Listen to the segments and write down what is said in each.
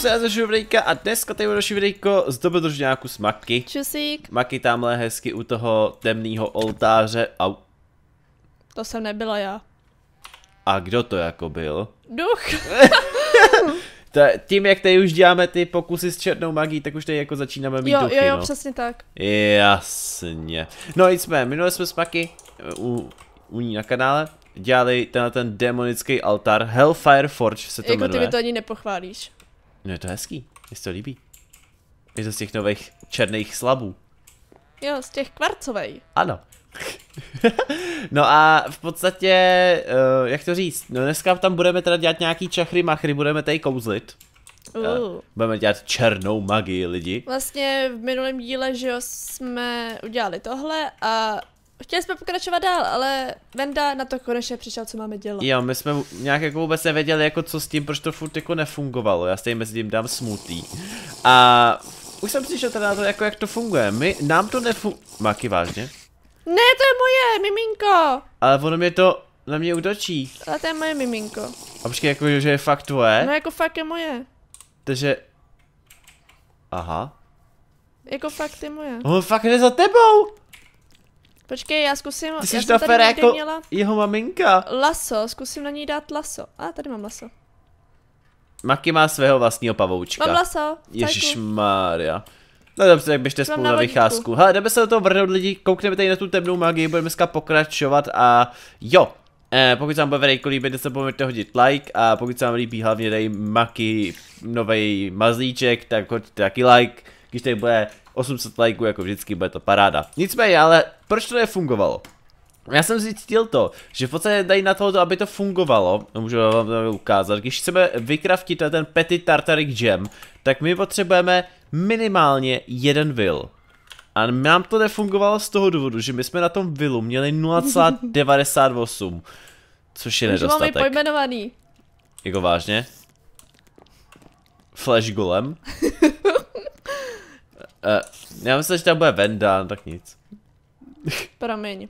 se já zažiju videjka a dneska tady bude další videjko z dobrodružňáku s Maky. Čusík. Maky tamhle hezky u toho temného oltáře. Au. To jsem nebyla já. A kdo to jako byl? Duch. to, tím, jak tady už děláme ty pokusy s černou magií, tak už tady jako začínáme mít jo, duchy, Jo, jo, no. přesně tak. Jasně. No nicméně, minule jsme s Maky eh, u, u ní na kanále dělali ten, ten demonický altár, Hellfire Forge se to jako jmenuje. Jako ty mi to ani nepochválíš. No je to hezký, mi se to líbí. Je to z těch nových černých slabů. Jo, z těch kvarcovej. Ano. no a v podstatě, uh, jak to říct, no dneska tam budeme teda dělat nějaký čachry machry, budeme tady kouzlit. Eh, uh. Budeme dělat černou magii lidi. Vlastně v minulém díle, že jo, jsme udělali tohle a Chtěli jsme pokračovat dál, ale Venda na to konečně přišel, co máme dělat. Jo, my jsme nějak jako vůbec nevěděli, jako co s tím, proč to furt jako nefungovalo. Já stejně mezi tím dám smutý. A už jsem přišel teda na to, jako jak to funguje. My, nám to nefu... Maky, vážně? Ne, to je moje, miminko. Ale ono mě to na mě udočí. Ale to je moje miminko. A počkej, jako, že je fakt tvoje? No jako fakt je moje. Takže... Aha. Jako fakt je moje. On fakt jde za tebou! Počkej, já zkusím... Ty jsi ta Fera jako měla... jeho maminka. Laso, zkusím na ní dát laso. A ah, tady mám laso. Maki má svého vlastního pavoučka. Mám laso. Maria. No dobře, tak běžte spolu na, na vycházku. Hele, jdeme se do toho vrhnout lidi, koukneme tady na tu temnou magii, budeme dneska pokračovat a jo, Eh, pokud se vám bude videjko líbit, nezapomeňte hodit like a pokud se vám líbí hlavně dej Maki nový mazlíček, tak hoďte taky like když tady bude 800 lajků, jako vždycky, bude to paráda. Nicméně, ale proč to nefungovalo? Já jsem zjistil to, že v podstatě dají na to, aby to fungovalo, můžu vám to ukázat, když chceme vykraftit ten Petit Tartaric Gem, tak my potřebujeme minimálně jeden vil. A nám to nefungovalo z toho důvodu, že my jsme na tom vilu měli 0,98, což je Už nedostatek. máme pojmenovaný. Jako vážně? Flash golem? Uh, já myslím, že tam bude Venda, no tak nic. Promiň.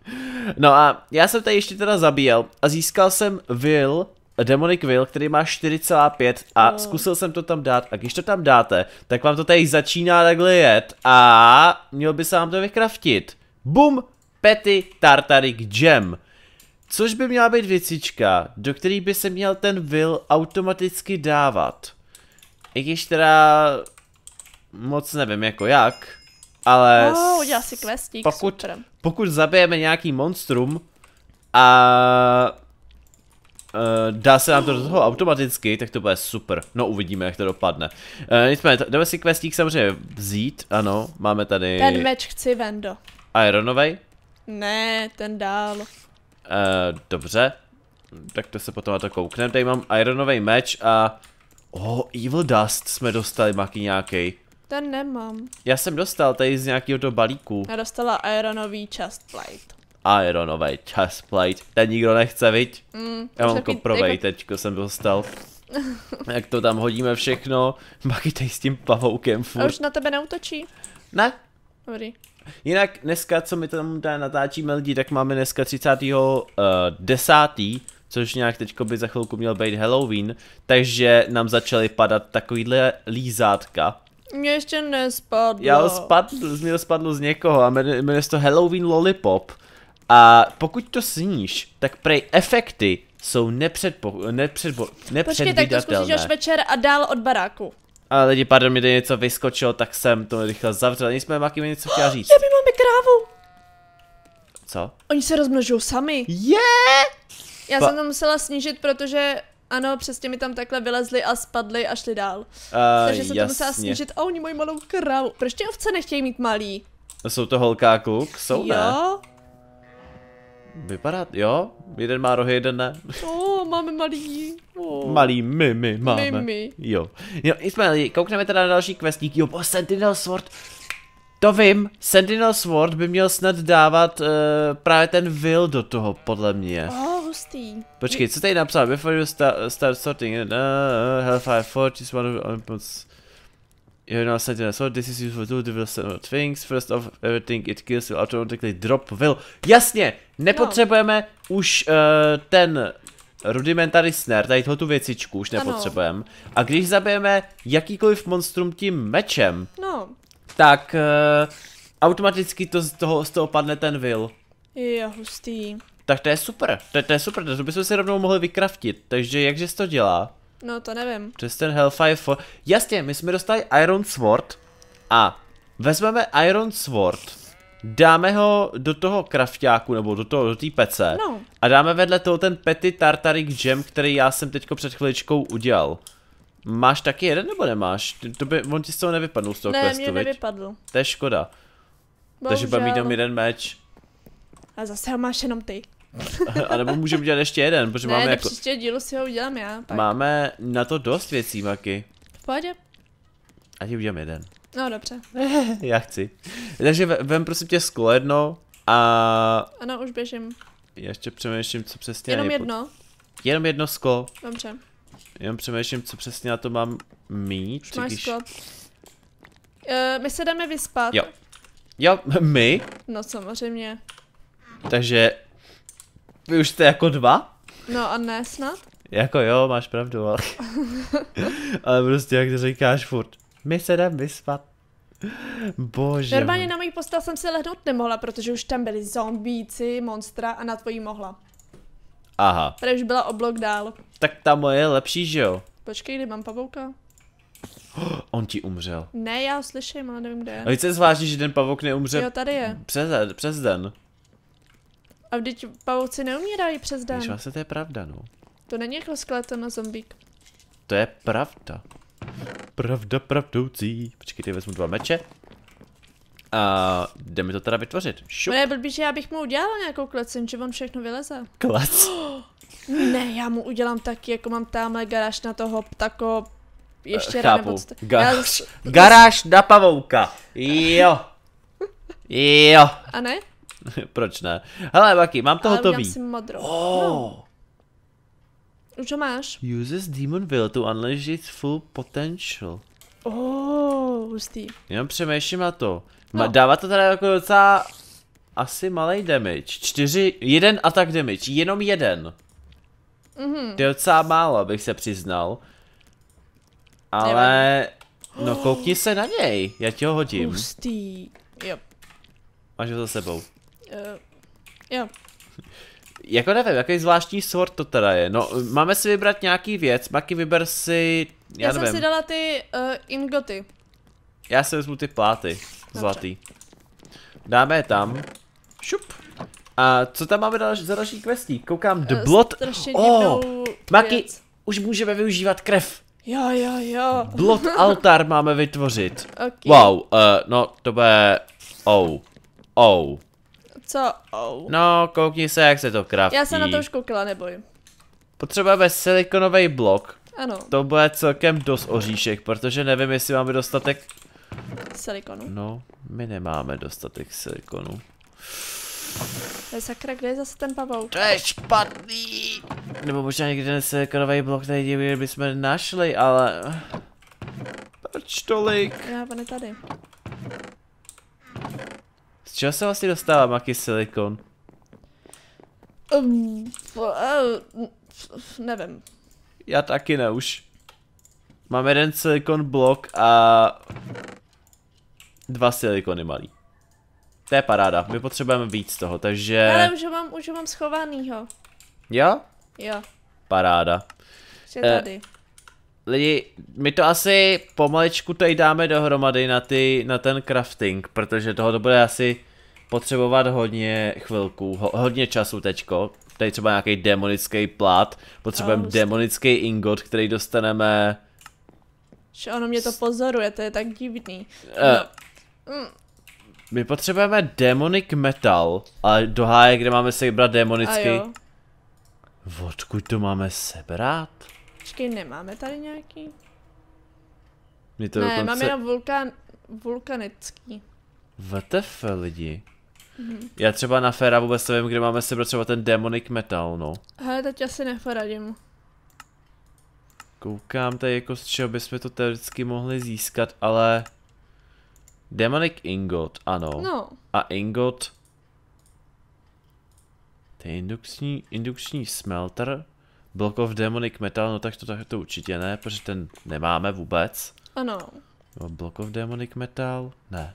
No a já jsem tady ještě teda zabíjel a získal jsem Will, Demonic Will, který má 4,5 a oh. zkusil jsem to tam dát a když to tam dáte, tak vám to tady začíná takhle jet a měl by se vám to vykraftit. Bum! Petty Tartaric Gem. Což by měla být věcička, do který by se měl ten Will automaticky dávat. I když teda moc nevím jako jak, ale oh, udělal si questík, pokud, super. pokud zabijeme nějaký monstrum a Uh, dá se nám to do toho automaticky, tak to bude super. No uvidíme, jak to dopadne. Uh, nicméně, jdeme si questík samozřejmě vzít, ano, máme tady... Ten meč chci, Vendo. Ironovej? Ne, ten dál. Uh, dobře. Tak to se potom na to koukneme. Tady mám Ironovej meč a... Oh, Evil Dust jsme dostali, maky nějaký. Ten nemám. Já jsem dostal tady z nějakého toho balíku. Já dostala aeronový chestplate. Aeronový chestplate. Ten nikdo nechce, viď? Mm, Já mám koprovej jako... teďko jako- jsem dostal. Jak to tam hodíme všechno, makitej s tím pavoukem furt. A už na tebe neutočí? Ne. Dobrý. Jinak dneska, co my tam natáčíme lidi, tak máme dneska 30. Uh, 10 což nějak teďko by za chvilku měl být Halloween, takže nám začaly padat takovýhle lízátka, mě ještě nespadlo. Já spadl, mě to spadlo z někoho a jmenuje, se to Halloween Lollipop. A pokud to sníš, tak prej efekty jsou nepředpo, nepředpo, nepředvídatelné. Počkej, tak to zkusíš až večer a dál od baráku. A lidi, pardon, mi tady něco vyskočilo, tak jsem to rychle zavřel. jsme Maki mi něco chtěla říct. Já bych máme krávu. Co? Oni se rozmnožují sami. Je! Yeah! Já pa... jsem to musela snížit, protože ano, přesně mi tam takhle vylezli a spadli a šli dál. Uh, Takže se jasně. to musela snížit. Oh, oni mají malou kravu. Proč ti ovce nechtějí mít malý? Jsou to holká kluk? Jsou ne? Jo. Vypadá, jo, jeden má rohy, jeden ne. O, máme malý. Oh. Malý my, my máme. My, my. Jo. Jo, Ismaili, koukneme teda na další questík. Jo, Sentinel Sword. To vím, Sentinel Sword by měl snad dávat uh, právě ten will do toho, podle mě. Oh hustý. Počkej, co tady napsal? Before you start, start sorting, uh, Hellfire Forge is one of the You know, sentinel sword, this is useful to develop things. First of everything, it kills will automatically drop will. Jasně, nepotřebujeme no. už uh, ten rudimentary snare, tady tu věcičku už nepotřebujeme. A když zabijeme jakýkoliv monstrum tím mečem, no. tak uh, automaticky to z toho, z toho padne ten will. Je hustý. Tak to je super, to, to je super, to bychom si rovnou mohli vykraftit, takže jakže to dělá? No to nevím. Přes ten Hellfire for... Jasně, my jsme dostali Iron Sword a vezmeme Iron Sword, dáme ho do toho krafťáku nebo do toho, do té pece no. a dáme vedle toho ten Petty Tartaric Gem, který já jsem teďko před chviličkou udělal. Máš taky jeden nebo nemáš? To by, on ti z toho nevypadl z toho ne, questu, Ne, nevypadl. To je škoda. Bohužel. Takže budeme mít jenom jeden meč. A zase ho máš jenom ty. A nebo můžeme udělat ještě jeden, protože ne, máme jako... Ne, příště dílu si ho udělám já. Pak. Máme na to dost věcí, Maky. V pohodě. A ti udělám jeden. No dobře. já chci. Takže vem prosím tě sklo jedno a... Ano, už běžím. Já ještě přemýšlím, co přesně... Jenom nejpod... jedno? Jenom jedno sklo. Dobře. Jenom přemýšlím, co přesně na to mám mít. Máš když... sklo. Uh, my se dáme vyspat. Jo. Jo, my? No samozřejmě. Takže vy už jste jako dva? No a ne snad? Jako jo, máš pravdu, ale... ale prostě jak to říkáš furt. My se jdem vyspat. Bože. Normálně na mojí postel jsem si lehnout nemohla, protože už tam byli zombíci, monstra a na tvojí mohla. Aha. Tady už byla oblok dál. Tak ta moje je lepší, že jo? Počkej, kdy mám pavouka? Oh, on ti umřel. Ne, já ho slyším, ale nevím, kde je. A víc je zvláštní, že ten pavouk neumře jo, tady je. Přes, přes den. A vždyť pavouci neumírají přes den. Víš, vlastně to je pravda, no. To není jako skeleton na zombík. To je pravda. Pravda pravdoucí. Počkej, vezmu dva meče. A jde mi to teda vytvořit. Šup. Ne, no blbý, že já bych mu udělala nějakou klecin, že on všechno vyleze. Klec? ne, já mu udělám taky, jako mám tamhle garáž na toho ptako... Ještě uh, ráno. Garáž, já... garáž na pavouka. Jo. jo. A ne? Proč ne? Hele, Baky, mám to hotový. Ale si modrou. Oh. No. Už ho máš. Uses Demon Will to unleash its full potential. Oh, hustý. Jenom přemýšlím na to. No. Dává to teda jako docela asi malý damage. Čtyři, jeden attack damage, jenom jeden. Mm-hmm. To je docela málo, abych se přiznal. Ale, Nevím. no koukni se na něj, já ti ho hodím. Hustý, jo. Yep. Máš ho za sebou. Eh, jo. Jako nevím, jaký zvláštní sort to teda je. No, máme si vybrat nějaký věc, Maki vyber si, já, já nevím. jsem si dala ty uh, ingoty. Já si vezmu ty pláty, Dobře. zlatý. Dáme je tam. Šup. A co tam máme dal za další questí? Koukám, The eh, Blood... Oh, Maki, už můžeme využívat krev. Jo, jo, jo. Blood altar máme vytvořit. Okay. Wow, uh, no to bude... Oh, oh. Co? Oh. No, koukni se, jak se to kraftí. Já se na to už koukila, neboj. Potřebujeme silikonový blok. Ano. To bude celkem dost oříšek, protože nevím, jestli máme dostatek... Silikonu. No, my nemáme dostatek silikonu. To je sakra, kde je zase ten pavouk? To je špatný! Nebo možná někde ten silikonový blok tady bychom našli, ale... Proč tolik? Já, on je tady. Z čeho se vlastně dostává maky silikon? Um, uh, nevím. Já taky ne už. Mám jeden silikon blok a dva silikony malý. To je paráda, my potřebujeme víc toho, takže... Ale už ho mám, už ho mám schovanýho. Jo? Jo. Paráda. Je tady. Eh, lidi, my to asi pomalečku tady dáme dohromady na, ty, na ten crafting, protože toho to bude asi potřebovat hodně chvilku, ho, hodně času teďko. Tady třeba nějaký demonický plát, potřebujeme oh, demonický ingot, který dostaneme... Že ono mě to pozoruje, to je tak divný. Uh, mm. My potřebujeme demonic metal, ale do háje, kde máme sebrat demonický. Odkud to máme sebrat? Počkej, nemáme tady nějaký? Mě to ne, dokonce... mám jenom vulkan, vulkanický. VTF lidi. Mhm. Já třeba na Fera vůbec nevím, kde máme sebrat třeba ten demonic metal, no. Hele, teď asi neporadím. Koukám tady jako z čeho bychom to teoreticky mohli získat, ale... Demonic ingot, ano. No. A ingot... To je indukční, indukční smelter. Block of Demonic Metal, no tak to, tak to určitě ne, protože ten nemáme vůbec. Ano. No, block of Demonic Metal? Ne.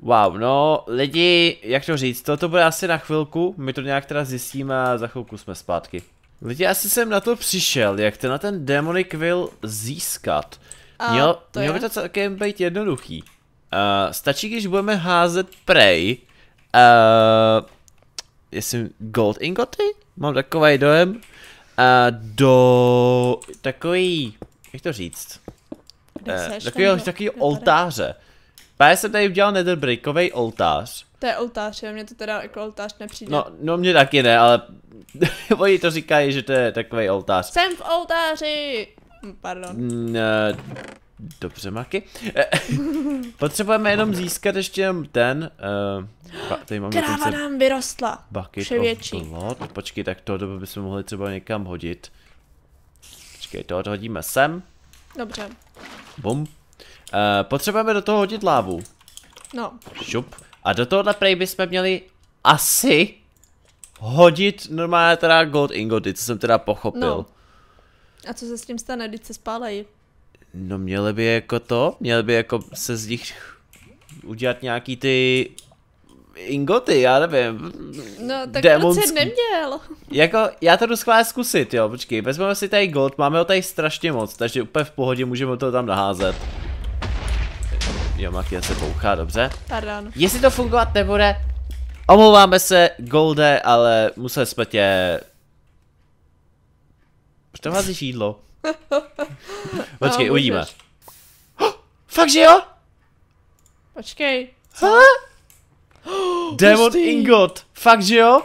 Wow, no lidi, jak to říct, toto bude asi na chvilku, my to nějak teda zjistíme a za chvilku jsme zpátky. Lidi, asi jsem na to přišel, jak ten na ten Demonic Will získat. A měl, to měl by to celkem být jednoduchý. Uh, stačí, když budeme házet Prey, uh, eh, jestli Gold Ingoty? Mám takový dojem. A do takový, jak to říct? Eh, takový takovýho oltáře. Pá, já jsem tady udělal netherbrickový oltář. To je oltář, jo, mně to teda jako oltář nepřijde. No, no mě taky ne, ale oni to říkají, že to je takový oltář. Jsem v oltáři! Hm, pardon. N mm, eh, Dobře, Maky. Eh, potřebujeme jenom získat ještě ten. Uh, tady mám Kráva nám vyrostla. Bucket Vše Blood. Počkej, tak to dobu bychom mohli třeba někam hodit. Počkej, to odhodíme sem. Dobře. Bum. Uh, potřebujeme do toho hodit lávu. No. Šup. A do tohohle prej bychom měli asi hodit normálně teda gold ingoty, co jsem teda pochopil. No. A co se s tím stane, když se spálejí? No měli by jako to, měli by jako se z nich udělat nějaký ty ingoty, já nevím. No, tak Demonský. proč neměl? Jako, já to jdu schválně zkusit, jo, počkej, vezmeme si tady gold, máme ho tady strašně moc, takže úplně v pohodě můžeme to tam naházet. Jo, Makia se bouchá, dobře. Pardon. Jestli to fungovat nebude, omlouváme se, golde, ale museli jsme tě... Proč to jídlo? Počkej, no, uvidíme. Oh, fakt, že jo? Počkej. Ha? Oh, Demon Hustý. ingot. Fakt, že jo?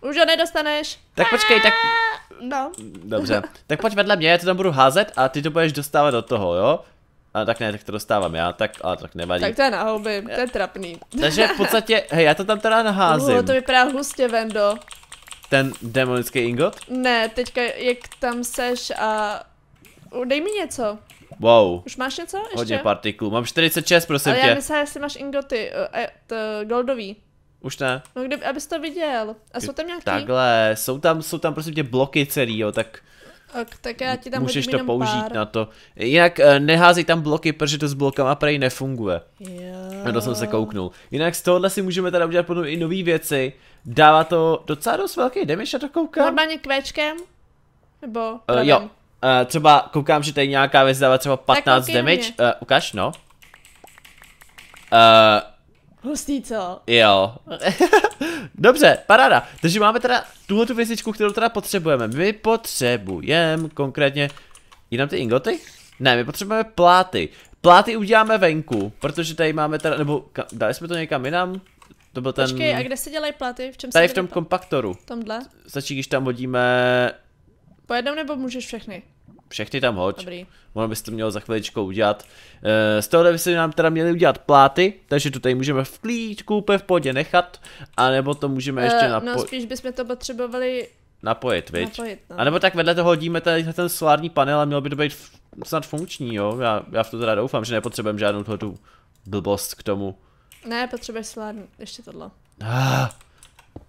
Už ho nedostaneš. Tak počkej, tak... Ah! No. Dobře, tak pojď vedle mě, já to tam budu házet a ty to budeš dostávat do toho, jo? A tak ne, tak to dostávám já, tak, ale tak nevadí. Tak to je na houby, to je trapný. Takže v podstatě, hej, já to tam teda naházím. Uh, to vypadá hustě, Vendo. Ten demonický ingot? Ne, teďka jak tam seš a... Dej mi něco. Wow. Už máš něco ještě? Hodně partiklů. Mám 46, prosím Ale tě. Ale já myslím, jestli máš ingoty, uh, goldový. Už ne. No kdyby, abys to viděl. A jsou tam nějaký? Takhle, jsou tam, jsou tam prosím tě bloky celý, jo, tak... Ok, tak já ti tam Můžeš to použít pár. na to. Jinak eh, neházej tam bloky, protože to s blokama prej nefunguje. Jo. Na to jsem se kouknul. Jinak z tohohle si můžeme teda udělat potom i nové věci. Dává to docela dost velký damage, na to koukám. Normálně kvečkem? Nebo uh, Jo. Uh, třeba koukám, že tady nějaká věc dává třeba 15 tak, damage. Uh, ukáž, no. Uh, Hustý, co? Jo. Dobře, paráda. Takže máme teda tuhle tu věcičku, kterou teda potřebujeme. My potřebujeme konkrétně... Jinam ty ingoty? Ne, my potřebujeme pláty. Pláty uděláme venku, protože tady máme teda, nebo dali jsme to někam jinam? To byl ten... Počkej, a kde se dělají platy? V čem Tady se v tom kompaktoru. Tomhle? Stačí, když tam hodíme... Po jednom nebo můžeš všechny? Všechny tam hoď. Dobrý. Ono byste měl za chviličku udělat. Eh, z by se nám teda měli udělat pláty, takže to tady můžeme v klíčku úplně v podě nechat, anebo to můžeme eh, ještě napojit. No spíš bychom to potřebovali napojit, viď? Napojit, no. A nebo tak vedle toho hodíme tady ten solární panel a měl by to být snad funkční, jo? Já, já v to teda doufám, že nepotřebujeme žádnou tu blbost k tomu. Ne, potřebuješ solární, ještě tohle. Ah,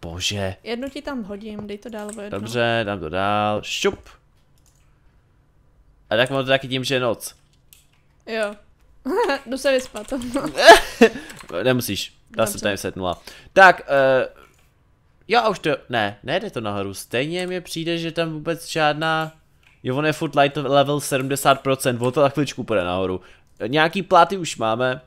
bože. Jednu ti tam hodím, dej to dál o jednu. Dobře, dám to dál, šup tak mám to taky tím, že je noc. Jo. Jdu se vyspat. Nemusíš, Dá se tady nula. Tak, uh, eh, já už to, ne, nejde to nahoru, stejně mi přijde, že tam vůbec žádná, jo on je furt light level 70%, on to na chviličku půjde nahoru. Nějaký pláty už máme,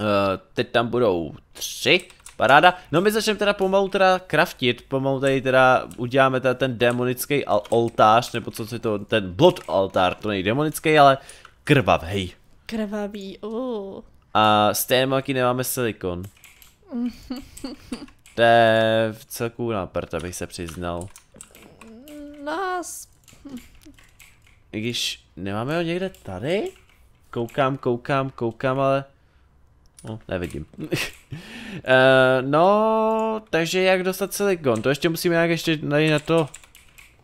uh, teď tam budou tři, Paráda. No my začneme teda pomalu teda kraftit, pomalu tady teda uděláme teda ten demonický oltář, nebo co je to, ten blood altár, to není demonický, ale krvavý. Krvavý, uh. A s té maky nemáme silikon. to je v celku náprd, abych se přiznal. Nás... I když nemáme ho někde tady? Koukám, koukám, koukám, ale... No, nevidím. uh, no, takže jak dostat silikon? To ještě musím nějak ještě na to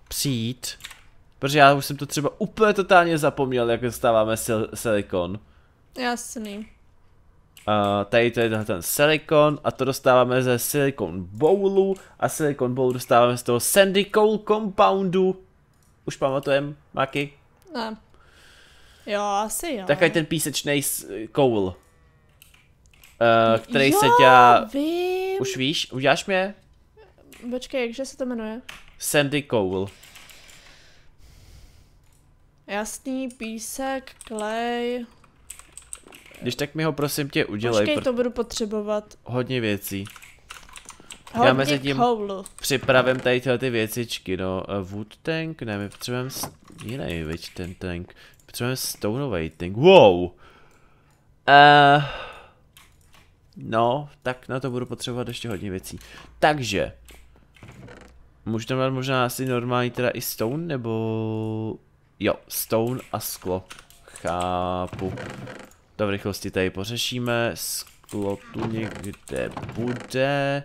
přijít. Protože já už jsem to třeba úplně totálně zapomněl, jak dostáváme sil- silikon. Jasný. Uh, eh, tady to je ten silikon a to dostáváme ze silikon bowlu a silikon bowl dostáváme z toho sandy coal compoundu. Už pamatujem, Maki? Ne. Jo, asi jo. Tak ten písečný coal uh, který jo, se tě... Vím. Už víš? Uděláš mě? Počkej, jakže se to jmenuje? Sandy Cole. Jasný, písek, klej. Když tak mi ho prosím tě udělej. Počkej, to budu potřebovat. Hodně věcí. Hodně Já mezi tím koulu. připravím tady tyhle ty věcičky, no. Eh, wood tank, ne, my potřebujeme jiný, viď, ten tank. Potřebujeme stoneový tank, wow! Uh, No, tak na to budu potřebovat ještě hodně věcí. Takže. Můžu tam dát možná asi normální teda i stone, nebo... Jo, stone a sklo. Chápu. To v rychlosti tady pořešíme. Sklo tu někde bude.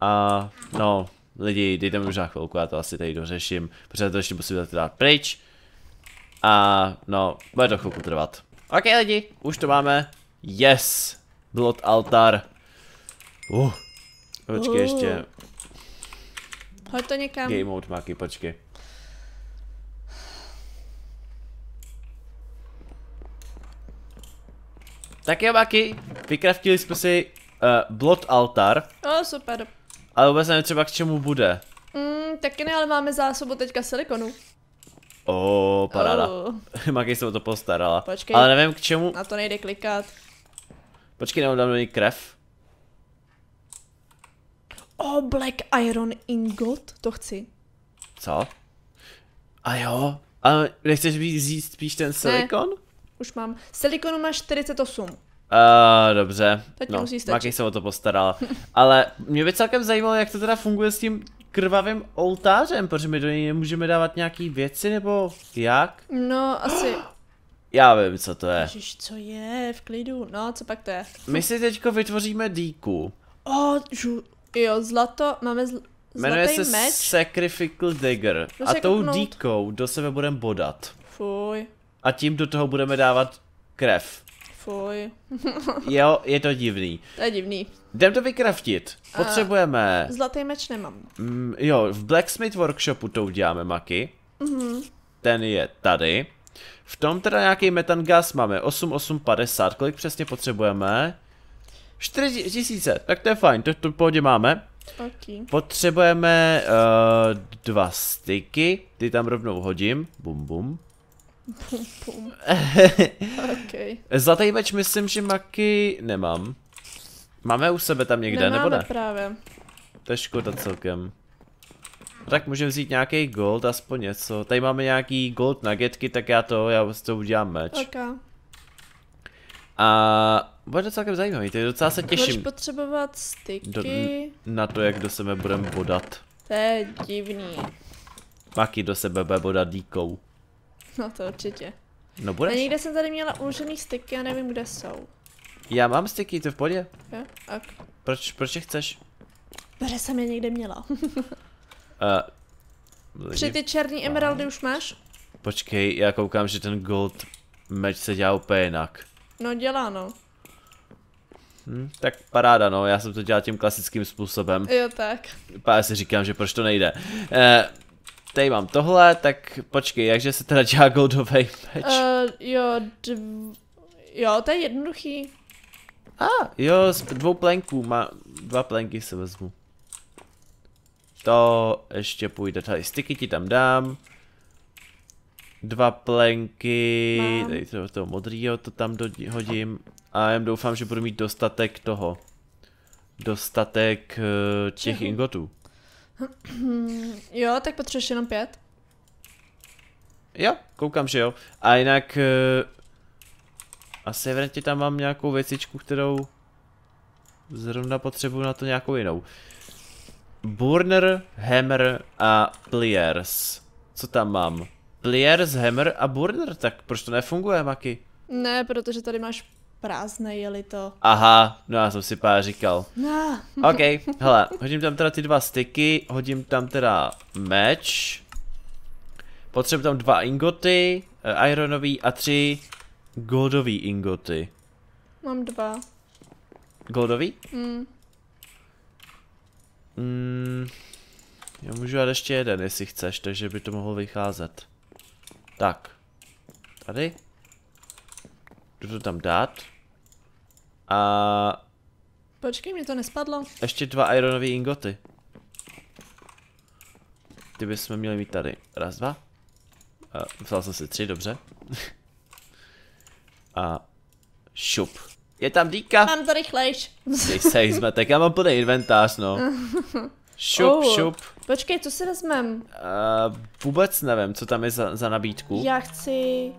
A no, lidi, dejte mi možná chvilku, já to asi tady dořeším. Protože to ještě musím dát dát pryč. A no, bude to chvilku trvat. Ok lidi, už to máme. Yes! Blot altar. Uh. Počkej uh. ještě. Hoď to někam. Game mode, Maki, počkej. Tak jo, Maki, vykraftili jsme si uh, Blot altar. O, oh, super. Ale vůbec nevím třeba k čemu bude. Mm, taky ne, ale máme zásobu teďka silikonu. O, oh, paráda. Oh. Maki se o to postarala. Počkej. Ale nevím k čemu. Na to nejde klikat. Počkej, nebo dám do krev. O, oh, Black Iron Ingot, to chci. Co? A jo, a nechceš vzít spíš ten silikon? Ne, už mám. Silikonu máš 48. Uh, dobře, Teď no, Maky se o to postaral. Ale mě by celkem zajímalo, jak to teda funguje s tím krvavým oltářem, protože my do něj nemůžeme dávat nějaký věci, nebo jak? No, asi Já vím, co to je. Ježiš, co je, v klidu, no, co pak to je? My si teďko vytvoříme díku. O, žu, jo, zlato, máme zl... Jmenuje se meč. Sacrificial digger Jdu a tou kupnout. díkou do sebe budeme bodat. Fuj, A tím do toho budeme dávat krev. fuj, Jo, je to divný. to je divný. Jdem to vykraftit. Potřebujeme... Zlatý meč nemám. Mm, jo, v Blacksmith Workshopu to uděláme, Maki. Mhm. Ten je tady. V tom teda nějaký metan gas máme 8850, kolik přesně potřebujeme? 4000, tak to je fajn, to, to v pohodě máme. Okay. Potřebujeme uh, dva styky, ty tam rovnou hodím, bum bum. Bum bum. okay. Zlatý meč myslím, že maky nemám. Máme u sebe tam někde, Nemáme nebo ne? právě. To je škoda celkem. No tak můžeme vzít nějaký gold, aspoň něco. Tady máme nějaký gold nuggetky, tak já to, já s toho udělám meč. Okay. A bude to celkem zajímavý, je docela se těším. Budeš potřebovat styky. Do, na to, jak do sebe budeme bodat. To je divný. Maky do sebe bude bodat díkou. No to určitě. No budeš. někde jsem tady měla uložený styky a nevím, kde jsou. Já mám styky, to v podě. Jo, ok. Proč, proč je chceš? Protože jsem je někde měla. Uh, eh, Tři ty černý emeraldy už máš? Počkej, já koukám, že ten gold meč se dělá úplně jinak. No dělá no. Hm, tak paráda no, já jsem to dělal tím klasickým způsobem. Jo tak. Pá, si říkám, že proč to nejde. Uh, tady mám tohle, tak počkej, jakže se teda dělá goldový meč? Uh, jo, dv... jo, to je jednoduchý. A, ah, jo, z dvou plenků, má, dva plenky se vezmu to ještě půjde. Tady styky ti tam dám. Dva plenky, Mám. tady toho, toho modrýho to tam do, hodím. A já doufám, že budu mít dostatek toho. Dostatek uh, těch ingotů. Jo, tak potřebuješ jenom pět. Jo, koukám, že jo. A jinak... Uh, asi vrátě tam mám nějakou věcičku, kterou... Zrovna potřebuji na to nějakou jinou. Burner, Hammer a Pliers. Co tam mám? Pliers, Hammer a Burner, tak proč to nefunguje, Maki? Ne, protože tady máš prázdné jeli to. Aha, no já jsem si pár říkal. No. OK, hele, hodím tam teda ty dva styky, hodím tam teda meč. Potřebuji tam dva ingoty, eh, ironový a tři goldový ingoty. Mám dva. Goldový? Mm. Mm, já můžu dát ještě jeden, jestli chceš, takže by to mohlo vycházet. Tak. Tady. Jdu to tam dát. A... Počkej, mi to nespadlo. Ještě dva ironové ingoty. Ty bychom měli mít tady. Raz, dva. A vzal jsem si tři, dobře. A šup. Je tam dýka. Mám to rychlejš. Ty sej tak já mám plný inventář, no. Šup, oh, šup. Počkej, co si vezmem? Uh, vůbec nevím, co tam je za, za nabídku. Já chci...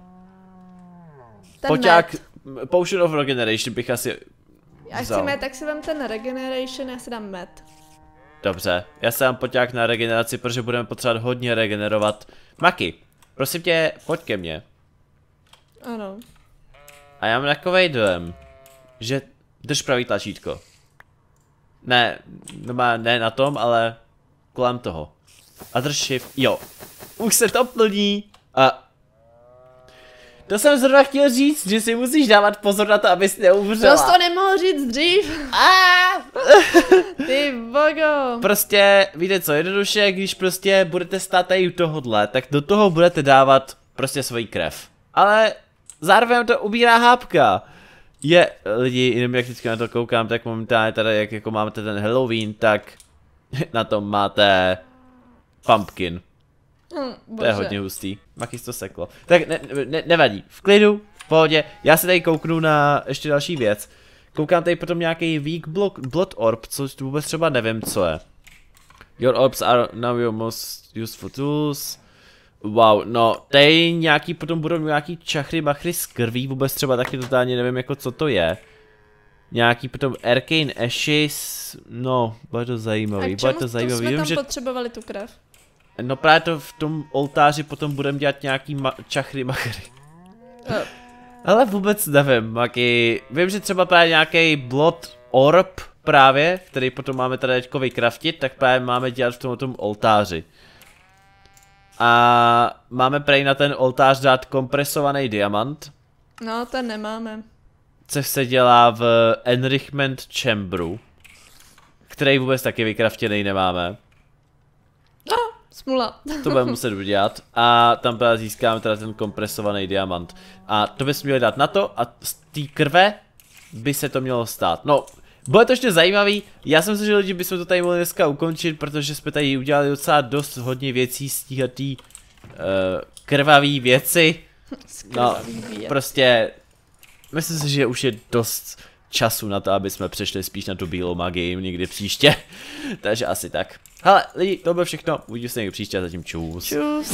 Ten Poťák, med. Potion of Regeneration bych asi Já vzal. chci med, tak si vám ten Regeneration, já si dám med. Dobře, já se dám poťák na regeneraci, protože budeme potřebovat hodně regenerovat. Maki, prosím tě, pojď ke mně. Ano. A já mám takovej dojem, že drž pravý tlačítko. Ne, má, ne na tom, ale kolem toho. A drž shift, jo. Už se to plní. A... To jsem zrovna chtěl říct, že si musíš dávat pozor na to, abys neumřela. To prostě to nemohl říct dřív. A. Ty bogo. Prostě, víte co, jednoduše, když prostě budete stát tady u tohohle, tak do toho budete dávat prostě svoji krev. Ale zároveň to ubírá hápka je lidi, jenom jak vždycky na to koukám, tak momentálně tady, jak jako máte ten Halloween, tak na tom máte pumpkin. Mm, to je hodně hustý. Maky to seklo. Tak ne, ne, nevadí, v klidu, v pohodě. Já se tady kouknu na ještě další věc. Koukám tady potom nějaký weak block, blood orb, což vůbec třeba nevím, co je. Your orbs are now your most useful tools. Wow, no, tady nějaký, potom budou nějaký čachry machry z krví, vůbec třeba taky totálně nevím jako co to je. Nějaký potom Arcane Ashes, no, bude to zajímavý, bude to zajímavý. A jsme tam že... potřebovali tu krev? No právě to v tom oltáři potom budeme dělat nějaký ma čachry machry. Uh. Eh. Ale vůbec nevím, Maki. Vím, že třeba právě nějaký Blood Orb právě, který potom máme tady teďko vykraftit, tak právě máme dělat v tom oltáři. A máme prej na ten oltář dát kompresovaný diamant. No, ten nemáme. Což se dělá v Enrichment Chamberu. Který vůbec taky vykraftěný nemáme. No, smula. to budeme muset udělat. A tam právě získáme teda ten kompresovaný diamant. A to bys měli dát na to a z té krve by se to mělo stát. No, bude to ještě zajímavý, já jsem si že lidi bychom to tady mohli dneska ukončit, protože jsme tady udělali docela dost hodně věcí z týhletý uh, eh, krvavý věci. No, prostě, myslím si, že už je dost času na to, aby jsme přešli spíš na tu bílou magii někdy příště. Takže asi tak. Hele, lidi, to bylo všechno, uvidíme se někdy příště a zatím čus. Čus.